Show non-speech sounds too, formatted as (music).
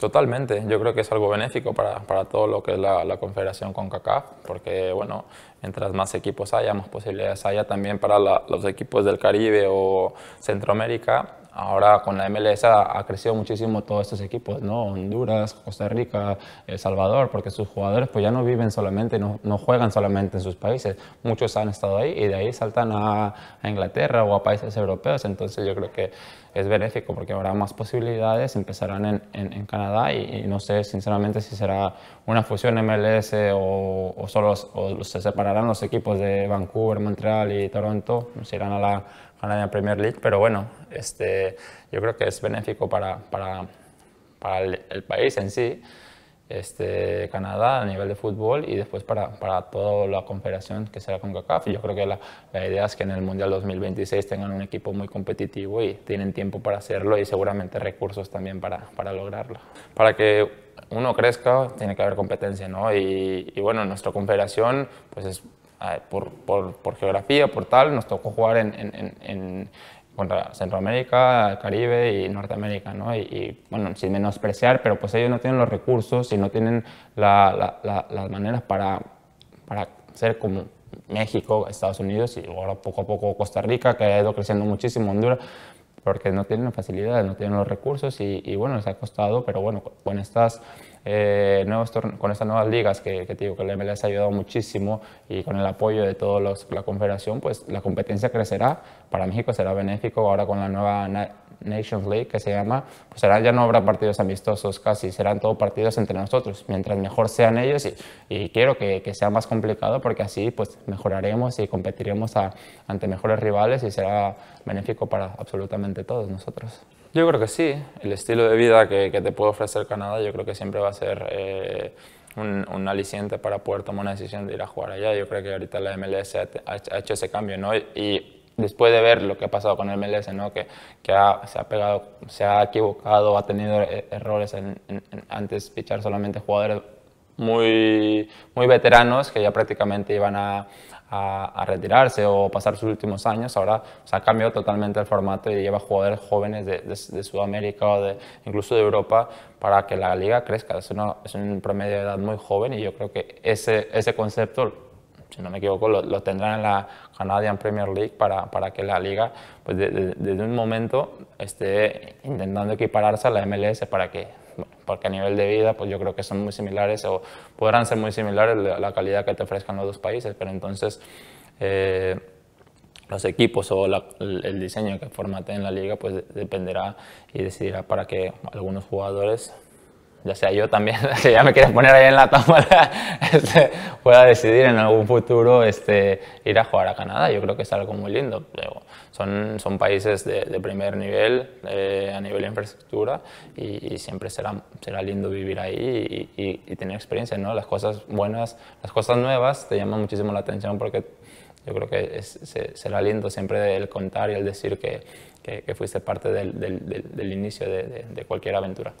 Totalmente, yo creo que es algo benéfico para, todo lo que es la, confederación con CACAF, porque bueno, mientras más equipos haya, más posibilidades haya también para los equipos del Caribe o Centroamérica. Ahora con la MLS ha, crecido muchísimo todos estos equipos, ¿no? Honduras, Costa Rica, El Salvador, porque sus jugadores pues ya no viven solamente, no, no juegan solamente en sus países. Muchos han estado ahí y de ahí saltan a Inglaterra o a países europeos. Entonces yo creo que es benéfico porque habrá más posibilidades, empezarán en, en, Canadá y, no sé sinceramente si será una fusión MLS o, solo se separarán los equipos de Vancouver, Montreal y Toronto, se irán a la Canadian Premier League, pero bueno, este, yo creo que es benéfico para, para, para el país en sí este, Canadá a nivel de fútbol y después para, toda la confederación que será con CACAF. Yo creo que la, idea es que en el Mundial 2026 tengan un equipo muy competitivo y tienen tiempo para hacerlo y seguramente recursos también para, para lograrlo. Para que uno crezca tiene que haber competencia, ¿no? Y, bueno, nuestra confederación pues es por, geografía, por tal, nos tocó jugar en, contra Centroamérica, Caribe y Norteamérica, ¿no? Y, bueno, sin menospreciar, pero pues ellos no tienen los recursos y no tienen las maneras para, para ser como México, Estados Unidos y ahora poco a poco Costa Rica, que ha ido creciendo muchísimo, Honduras porque no tienen la no tienen los recursos y, bueno, les ha costado, pero bueno, con estas, eh, con estas nuevas ligas que, que te digo que la MLS ha ayudado muchísimo y con el apoyo de toda la confederación, pues la competencia crecerá, para México será benéfico ahora con la nueva Nations League, que se llama, pues será, ya no habrá partidos amistosos casi, serán todos partidos entre nosotros, mientras mejor sean ellos y, quiero que, sea más complicado porque así pues mejoraremos y competiremos ante mejores rivales y será benéfico para absolutamente todos nosotros. Yo creo que sí, el estilo de vida que, te puede ofrecer Canadá yo creo que siempre va a ser... Eh, un, aliciente para poder tomar una decisión de ir a jugar allá. Yo creo que ahorita la MLS ha, hecho ese cambio, ¿no? después de ver lo que ha pasado con el MLS, ¿no? que, se, ha pegado, se ha equivocado, ha tenido e, errores en, antes fichar solamente jugadores muy, muy veteranos que ya prácticamente iban a, retirarse o pasar sus últimos años. Ahora se ha cambiado totalmente el formato y lleva jugadores jóvenes de, Sudamérica o de, incluso de Europa para que la liga crezca. Es, es un promedio de edad muy joven y yo creo que ese, ese concepto si no me equivoco, lo tendrán en la Canadian Premier League para, para que la liga, pues desde un momento, esté intentando equipararse a la MLS para que, porque a nivel de vida, pues yo creo que son muy similares o podrán ser muy similares la calidad que te ofrezcan los dos países, pero entonces... Eh, los equipos o el diseño que formate en la liga pues dependerá y decidirá para que algunos jugadores ya sea yo también, (laughs) si ya me quieres poner ahí en la cámara, pueda (laughs) este, decidir en algún futuro este, ir a jugar a Canadá. Yo creo que es algo muy lindo. Son, son países de, primer nivel eh, a nivel de infraestructura y, siempre será, será lindo vivir ahí y, tener experiencia. ¿no? Las cosas buenas, las cosas nuevas te llaman muchísimo la atención porque yo creo que es, será lindo siempre el contar y el decir que, que, fuiste parte del, del, inicio de, de cualquier aventura.